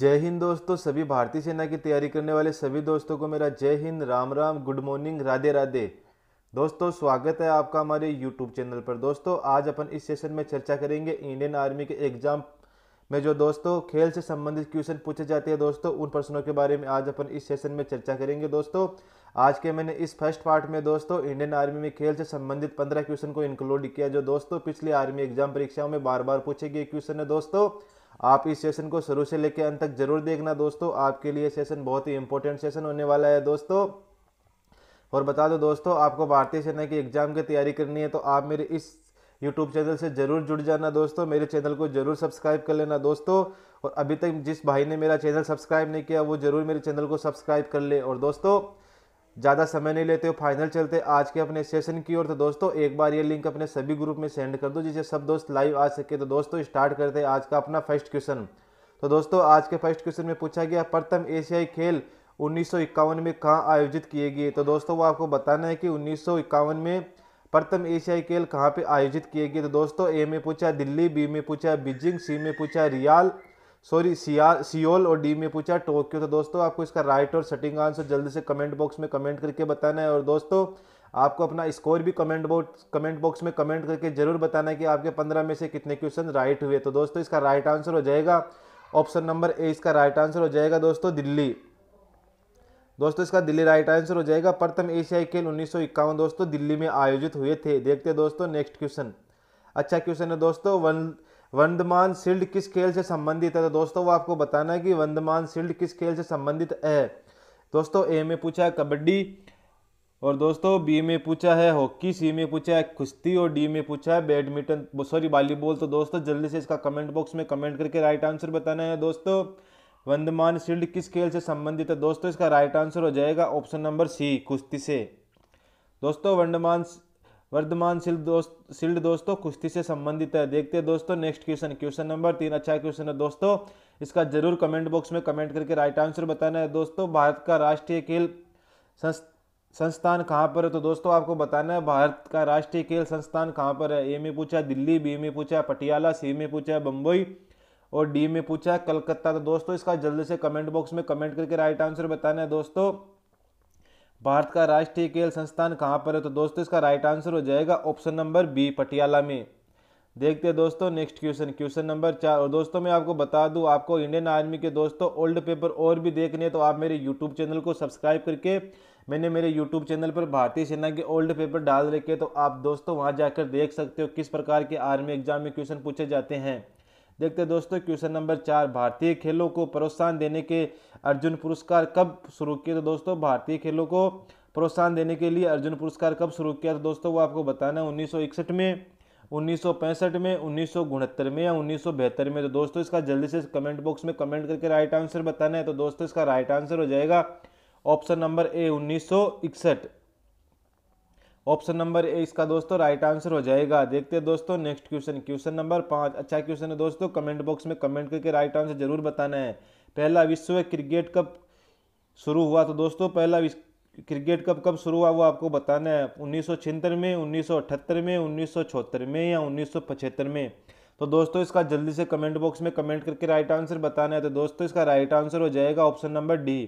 जय हिंद दोस्तों सभी भारतीय सेना की तैयारी करने वाले सभी दोस्तों को मेरा जय हिंद राम राम गुड मॉर्निंग राधे राधे दोस्तों स्वागत है आपका हमारे यूट्यूब चैनल पर दोस्तों आज अपन इस सेशन में चर्चा करेंगे इंडियन आर्मी के एग्जाम में जो दोस्तों खेल से संबंधित क्वेश्चन पूछे जाते हैं दोस्तों उन प्रश्नों के बारे में आज अपन इस सेशन में चर्चा करेंगे दोस्तों आज के मैंने इस फर्स्ट पार्ट में दोस्तों इंडियन आर्मी में खेल से संबंधित पंद्रह क्वेश्चन को इंक्लूड किया जो दोस्तों पिछले आर्मी एग्जाम परीक्षाओं में बार बार पूछे गए क्वेश्चन है दोस्तों आप इस सेशन को शुरू से लेकर अंत तक जरूर देखना दोस्तों आपके लिए सेशन बहुत ही इंपॉर्टेंट सेशन होने वाला है दोस्तों और बता दो दोस्तों आपको भारतीय सेना की एग्जाम की तैयारी करनी है तो आप मेरे इस यूट्यूब चैनल से ज़रूर जुड़ जाना दोस्तों मेरे चैनल को ज़रूर सब्सक्राइब कर लेना दोस्तों और अभी तक जिस भाई ने मेरा चैनल सब्सक्राइब नहीं किया वो ज़रूर मेरे चैनल को सब्सक्राइब कर ले और दोस्तों ज़्यादा समय नहीं लेते हो फाइनल चलते आज के अपने सेशन की ओर तो दोस्तों एक बार ये लिंक अपने सभी ग्रुप में सेंड कर दो जिसे सब दोस्त लाइव आ सके तो दोस्तों स्टार्ट करते हैं आज का अपना फर्स्ट क्वेश्चन तो दोस्तों आज के फर्स्ट क्वेश्चन में पूछा गया प्रथम एशियाई खेल उन्नीस में कहाँ आयोजित किए गए तो दोस्तों वो आपको बताना है कि उन्नीस में प्रथम एशियाई खेल कहाँ पर आयोजित किए गए तो दोस्तों ए में पूछा दिल्ली बी में पूछा बीजिंग सी में पूछा रियाल सॉरी सियोल और डी में पूछा टोक्यो तो दोस्तों आपको इसका राइट और सटिंग आंसर जल्दी से कमेंट बॉक्स में कमेंट करके बताना है और दोस्तों आपको अपना स्कोर भी कमेंट बॉक्स कमेंट बॉक्स में कमेंट करके जरूर बताना है कि आपके पंद्रह में से कितने क्वेश्चन राइट हुए तो दोस्तों इसका राइट आंसर हो जाएगा ऑप्शन नंबर ए इसका राइट आंसर हो जाएगा दोस्तों दिल्ली दोस्तों इसका दिल्ली राइट आंसर हो जाएगा प्रथम एशियाई खेल उन्नीस दोस्तों दिल्ली में आयोजित हुए थे देखते दोस्तों नेक्स्ट क्वेश्चन अच्छा क्वेश्चन है दोस्तों वन वंदमान शील्ड किस खेल से संबंधित है तो दोस्तों वो आपको बताना है कि वंदमान शील्ड किस खेल से संबंधित है दोस्तों ए में पूछा है कबड्डी और दोस्तों बी में पूछा है हॉकी सी में पूछा है कुश्ती और डी में पूछा है बैडमिंटन सॉरी वॉलीबॉल तो दोस्तों जल्दी से इसका कमेंट बॉक्स में कमेंट करके राइट आंसर बताना है दोस्तों वंदमान शील्ड किस खेल से संबंधित है दोस्तों इसका राइट आंसर हो जाएगा ऑप्शन नंबर सी कुश्ती से दोस्तों वंदमान वर्धमान शिल्ड दोस्त शिल्ड दोस्तों कुश्ती से संबंधित है देखते हैं दोस्तों नेक्स्ट क्वेश्चन क्वेश्चन नंबर तीन अच्छा क्वेश्चन है दोस्तों इसका जरूर कमेंट बॉक्स में कमेंट करके राइट आंसर बताना है दोस्तों भारत का राष्ट्रीय खेल संस्थान कहाँ पर है तो दोस्तों आपको बताना है भारत का राष्ट्रीय खेल संस्थान कहाँ पर है ए में पूछा दिल्ली बी में पूछा पटियाला सी में पूछा बम्बई और डी में पूछा कलकत्ता तो दोस्तों इसका जल्दी से कमेंट बॉक्स में कमेंट करके राइट आंसर बताना है दोस्तों भारत का राष्ट्रीय खेल संस्थान कहाँ पर है तो दोस्तों इसका राइट आंसर हो जाएगा ऑप्शन नंबर बी पटियाला में देखते हैं दोस्तों नेक्स्ट क्वेश्चन क्वेश्चन नंबर चार और दोस्तों मैं आपको बता दूं आपको इंडियन आर्मी के दोस्तों ओल्ड पेपर और भी देखने हैं तो आप मेरे यूट्यूब चैनल को सब्सक्राइब करके मैंने मेरे यूट्यूब चैनल पर भारतीय सेना के ओल्ड पेपर डाल रखे तो आप दोस्तों वहाँ जाकर देख सकते हो किस प्रकार के आर्मी एग्जाम में क्वेश्चन पूछे जाते हैं देखते हैं दोस्तों क्वेश्चन नंबर चार भारतीय खेलों को प्रोत्साहन देने के अर्जुन पुरस्कार कब शुरू किए तो दोस्तों भारतीय खेलों को प्रोत्साहन देने के लिए अर्जुन पुरस्कार कब शुरू किया तो दोस्तों वो आपको बताना है उन्नीस में उन्नीस में उन्नीस में या उन्नीस में तो दोस्तों इसका जल्दी से कमेंट बॉक्स में कमेंट करके राइट आंसर बताना है तो दोस्तों इसका राइट आंसर हो जाएगा ऑप्शन नंबर ए उन्नीस ऑप्शन नंबर ए इसका दोस्तों राइट आंसर हो जाएगा देखते हैं दोस्तों नेक्स्ट क्वेश्चन क्वेश्चन नंबर पाँच अच्छा क्वेश्चन है दोस्तों कमेंट बॉक्स में कमेंट करके राइट आंसर जरूर बताना है पहला विश्व क्रिकेट कप शुरू हुआ तो दोस्तों पहला क्रिकेट कप कब शुरू हुआ वो आपको बताना है उन्नीस में उन्नीस में उन्नीस में या उन्नीस में तो दोस्तों इसका जल्दी से कमेंट बॉक्स में कमेंट करके राइट आंसर बताना है तो दोस्तों इसका राइट आंसर हो जाएगा option number D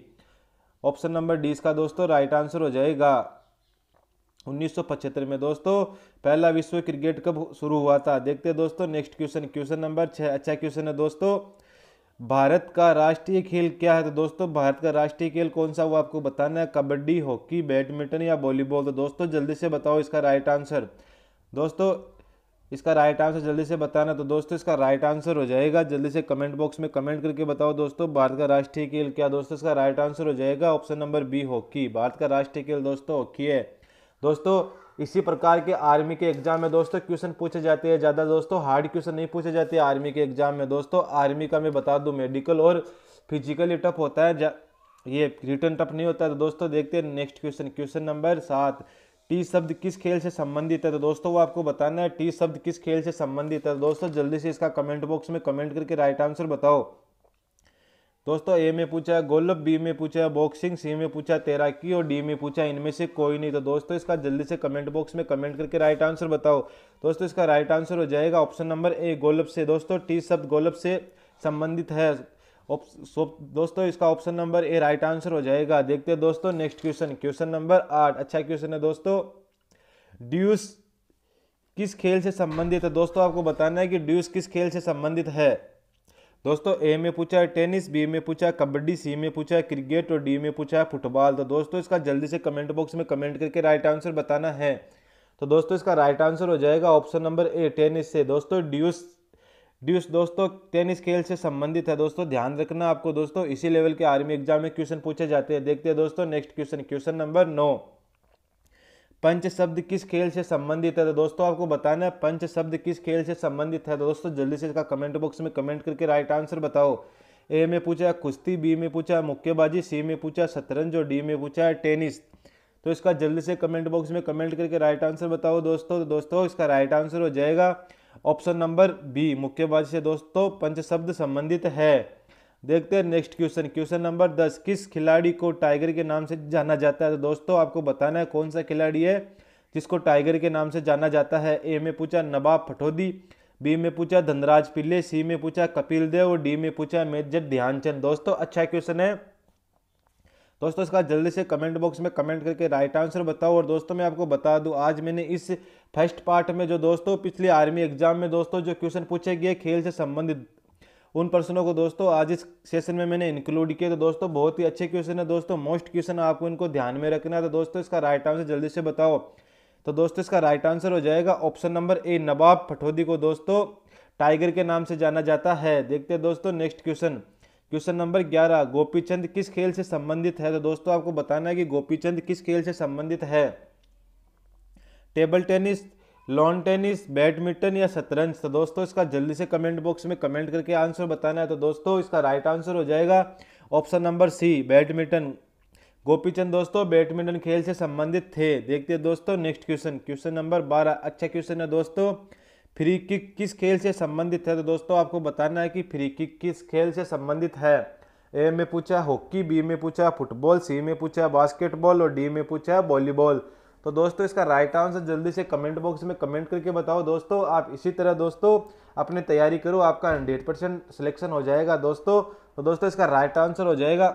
option number D इसका दोस्तों राइट आंसर हो जाएगा 1975 में दोस्तों पहला विश्व क्रिकेट कप शुरू हुआ था देखते हैं दोस्तों नेक्स्ट क्वेश्चन क्वेश्चन नंबर छः अच्छा क्वेश्चन है दोस्तों भारत का राष्ट्रीय खेल क्या है तो दोस्तों भारत का राष्ट्रीय खेल कौन सा वो आपको बताना है कबड्डी हॉकी बैडमिंटन या वॉलीबॉल तो दोस्तों जल्दी से बताओ इसका राइट आंसर दोस्तों इसका राइट आंसर जल्दी से बताना तो दोस्तों इसका राइट आंसर हो जाएगा जल्दी से कमेंट बॉक्स में कमेंट करके बताओ दोस्तों भारत का राष्ट्रीय खेल क्या दोस्तों इसका राइट आंसर हो जाएगा option number B hockey Bharat का राष्ट्रीय खेल दोस्तों हॉकी है दोस्तों इसी प्रकार के आर्मी के एग्जाम में दोस्तों क्वेश्चन पूछे जाते हैं ज़्यादा दोस्तों हार्ड क्वेश्चन नहीं पूछे जाते आर्मी के एग्जाम में दोस्तों आर्मी का मैं बता दूँ मेडिकल और फिजिकली टफ होता है ये रिटर्न टफ नहीं होता है तो दोस्तों देखते हैं नेक्स्ट क्वेश्चन क्वेश्चन नंबर सात टी शब्द किस खेल से संबंधित है तो दोस्तों वो आपको बताना है टी शब्द किस खेल से संबंधित है तो दोस्तों जल्दी से इसका कमेंट बॉक्स में कमेंट करके राइट आंसर बताओ दोस्तों ए में पूछा गोलभ बी में पूछा बॉक्सिंग सी में पूछा तैराकी और डी में पूछा इनमें से कोई नहीं तो दोस्तों इसका जल्दी से कमेंट बॉक्स में कमेंट करके राइट आंसर बताओ दोस्तों इसका राइट आंसर हो जाएगा ऑप्शन नंबर ए गोलभ से दोस्तों टी शब्द गोलभ से संबंधित है दोस्तों इसका option number A right answer हो जाएगा देखते हैं दोस्तों नेक्स्ट क्वेश्चन क्वेश्चन नंबर आठ अच्छा क्वेश्चन है दोस्तों ड्यूस किस खेल से संबंधित है दोस्तों आपको बताना है कि ड्यूस किस खेल से संबंधित है दोस्तों ए में पूछा है टेनिस बी में पूछा है कबड्डी सी में पूछा है क्रिकेट और डी में पूछा है फुटबॉल तो दोस्तों इसका जल्दी से कमेंट बॉक्स में कमेंट करके राइट आंसर बताना है तो दोस्तों इसका राइट आंसर हो जाएगा ऑप्शन नंबर ए टेनिस से दोस्तों ड्यूस ड्यूस दोस्तों टेनिस खेल से संबंधित है दोस्तों ध्यान रखना आपको दोस्तों इसी लेवल के आर्मी एग्जाम में क्वेश्चन पूछे जाते हैं देखते हैं दोस्तों नेक्स्ट क्वेश्चन क्वेश्चन नंबर नौ पंच शब्द किस खेल से संबंधित है तो दोस्तों आपको बताना है पंच शब्द किस खेल से संबंधित है तो दोस्तों जल्दी से इसका कमेंट बॉक्स में कमेंट करके राइट आंसर बताओ ए में पूछा कुश्ती बी में पूछा मुक्केबाजी सी में पूछा शतरंज और डी में पूछा है टेनिस तो इसका जल्दी से कमेंट बॉक्स में कमेंट करके राइट आंसर बताओ दोस्तों तो दोस्तों इसका राइट आंसर हो जाएगा ऑप्शन नंबर बी मुक्केबाजी से दोस्तों पंच शब्द संबंधित है देखते हैं नेक्स्ट क्वेश्चन क्वेश्चन नंबर दस किस खिलाड़ी को टाइगर के नाम से जाना जाता है तो दोस्तों आपको बताना है कौन सा खिलाड़ी है जिसको टाइगर के नाम से जाना जाता है ए में पूछा नवाब फटोदी बी में पूछा धनराज पिल्ले सी में पूछा कपिल देव और डी में पूछा मेजर ध्यानचंद दोस्तों अच्छा क्वेश्चन है दोस्तों इसका जल्दी से कमेंट बॉक्स में कमेंट करके राइट आंसर बताओ और दोस्तों मैं आपको बता दूं आज मैंने इस फर्स्ट पार्ट में जो दोस्तों पिछले आर्मी एग्जाम में दोस्तों जो क्वेश्चन पूछे गए खेल से संबंधित उन प्रश्नों को दोस्तों आज इस सेशन में मैंने इंक्लूड किया तो दोस्तों बहुत ही अच्छे क्वेश्चन है दोस्तों मोस्ट क्वेश्चन आपको इनको ध्यान में रखना है तो दोस्तों इसका राइट आंसर जल्दी से बताओ तो दोस्तों इसका राइट आंसर हो जाएगा ऑप्शन नंबर ए नवाब पठौदी को दोस्तों टाइगर के नाम से जाना जाता है देखते हैं दोस्तों नेक्स्ट क्वेश्चन क्वेश्चन नंबर ग्यारह गोपी किस खेल से संबंधित है तो दोस्तों आपको बताना है कि गोपी किस खेल से संबंधित है table tennis lawn tennis badminton या शतरंज तो दोस्तों इसका जल्दी से कमेंट बॉक्स में कमेंट करके आंसर बताना है तो दोस्तों इसका राइट आंसर हो जाएगा option number C badminton Gopichand दोस्तों बैडमिंटन खेल से संबंधित थे देखते हैं दोस्तों नेक्स्ट क्वेश्चन क्वेश्चन नंबर बारह अच्छा क्वेश्चन है दोस्तों फ्री किक किस खेल से संबंधित है तो दोस्तों आपको बताना है कि फ्री किक किस खेल से संबंधित है ए में पूछा हॉकी बी में पूछा फुटबॉल सी में पूछा बास्केटबॉल और डी में पूछा वॉलीबॉल तो दोस्तों इसका राइट आंसर जल्दी से कमेंट बॉक्स में कमेंट करके बताओ दोस्तों आप इसी तरह दोस्तों अपनी तैयारी करो आपका हंड्रेड परसेंट सिलेक्शन हो जाएगा दोस्तों तो दोस्तों इसका राइट आंसर हो जाएगा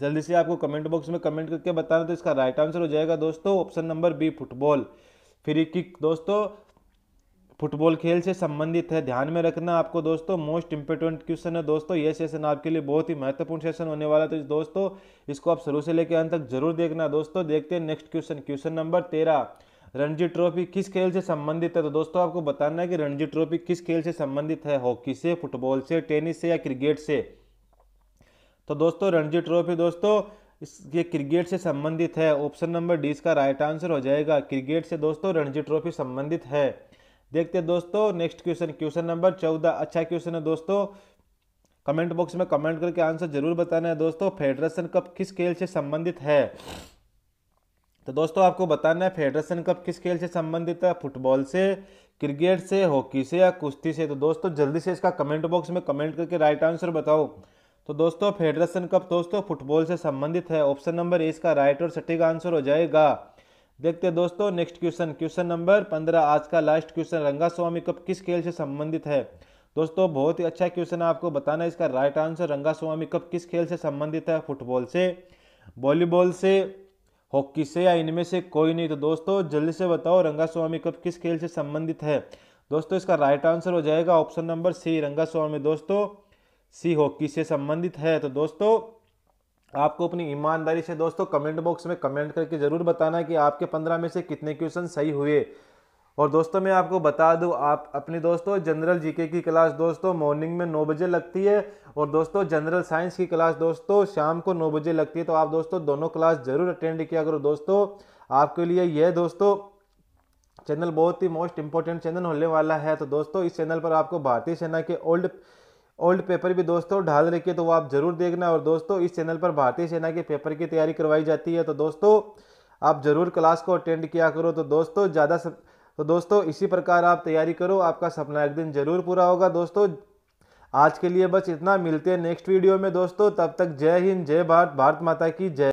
जल्दी से आपको कमेंट बॉक्स में कमेंट करके बताना तो इसका राइट आंसर हो जाएगा दोस्तों option number B football free kick दोस्तों फुटबॉल खेल से संबंधित है ध्यान में रखना आपको दोस्तों मोस्ट इंपॉर्टेंट क्वेश्चन है दोस्तों ये सेशन आपके लिए बहुत ही महत्वपूर्ण सेशन होने वाला है तो दोस्तों इसको आप शुरू से लेकर अंत तक जरूर देखना दोस्तों देखते हैं नेक्स्ट क्वेश्चन क्वेश्चन नंबर तेरह रणजी ट्रॉफी किस खेल से संबंधित है तो दोस्तों आपको बताना है कि रणजी ट्रॉफी किस खेल से संबंधित है हॉकी से फुटबॉल से टेनिस से या क्रिकेट से तो दोस्तों रणजी ट्रॉफी दोस्तों इस ये क्रिकेट से संबंधित है ऑप्शन नंबर डी इसका राइट आंसर हो जाएगा क्रिकेट से दोस्तों रणजी ट्रॉफी संबंधित है देखते हैं दोस्तों नेक्स्ट क्वेश्चन क्वेश्चन नंबर चौदह अच्छा क्वेश्चन है दोस्तों कमेंट बॉक्स में कमेंट करके आंसर जरूर बताना है दोस्तों फेडरेशन कप किस खेल से संबंधित है तो दोस्तों आपको बताना है फेडरेशन कप किस खेल से संबंधित है फुटबॉल से क्रिकेट से हॉकी से या कुश्ती से तो दोस्तों जल्दी से इसका कमेंट बॉक्स में कमेंट करके राइट आंसर बताओ तो दोस्तों फेडरेशन कप दोस्तों फुटबॉल से संबंधित है ऑप्शन नंबर ए इसका राइट और सटीक आंसर हो जाएगा देखते हैं दोस्तों नेक्स्ट क्वेश्चन क्वेश्चन नंबर पंद्रह आज का लास्ट क्वेश्चन रंगा स्वामी कप किस खेल से संबंधित है दोस्तों बहुत ही अच्छा क्वेश्चन है आपको बताना इसका राइट आंसर रंगा स्वामी कप किस खेल से संबंधित है फुटबॉल से वॉलीबॉल से हॉकी से या इनमें से कोई नहीं तो दोस्तों जल्दी से बताओ रंगा स्वामी कप किस खेल से संबंधित है दोस्तों इसका राइट आंसर हो जाएगा ऑप्शन नंबर सी रंगा स्वामी दोस्तों सी हॉकी से संबंधित है तो दोस्तों आपको अपनी ईमानदारी से दोस्तों कमेंट बॉक्स में कमेंट करके ज़रूर बताना कि आपके पंद्रह में से कितने क्वेश्चन सही हुए और दोस्तों मैं आपको बता दूं आप अपने दोस्तों जनरल जीके की क्लास दोस्तों मॉर्निंग में नौ बजे लगती है और दोस्तों जनरल साइंस की क्लास दोस्तों शाम को नौ बजे लगती है तो आप दोस्तों दोनों क्लास ज़रूर अटेंड किया करो दोस्तों आपके लिए यह दोस्तों चैनल बहुत ही मोस्ट इंपॉर्टेंट चैनल होने वाला है तो दोस्तों इस चैनल पर आपको भारतीय सेना के ओल्ड ओल्ड पेपर भी दोस्तों ढाल रखिए तो वो आप जरूर देखना और दोस्तों इस चैनल पर भारतीय सेना के पेपर की तैयारी करवाई जाती है तो दोस्तों आप ज़रूर क्लास को अटेंड किया करो तो दोस्तों ज़्यादा सब तो दोस्तों इसी प्रकार आप तैयारी करो आपका सपना एक दिन ज़रूर पूरा होगा दोस्तों आज के लिए बस इतना मिलते हैं नेक्स्ट वीडियो में दोस्तों तब तक जय हिंद जय भारत भारत माता की जय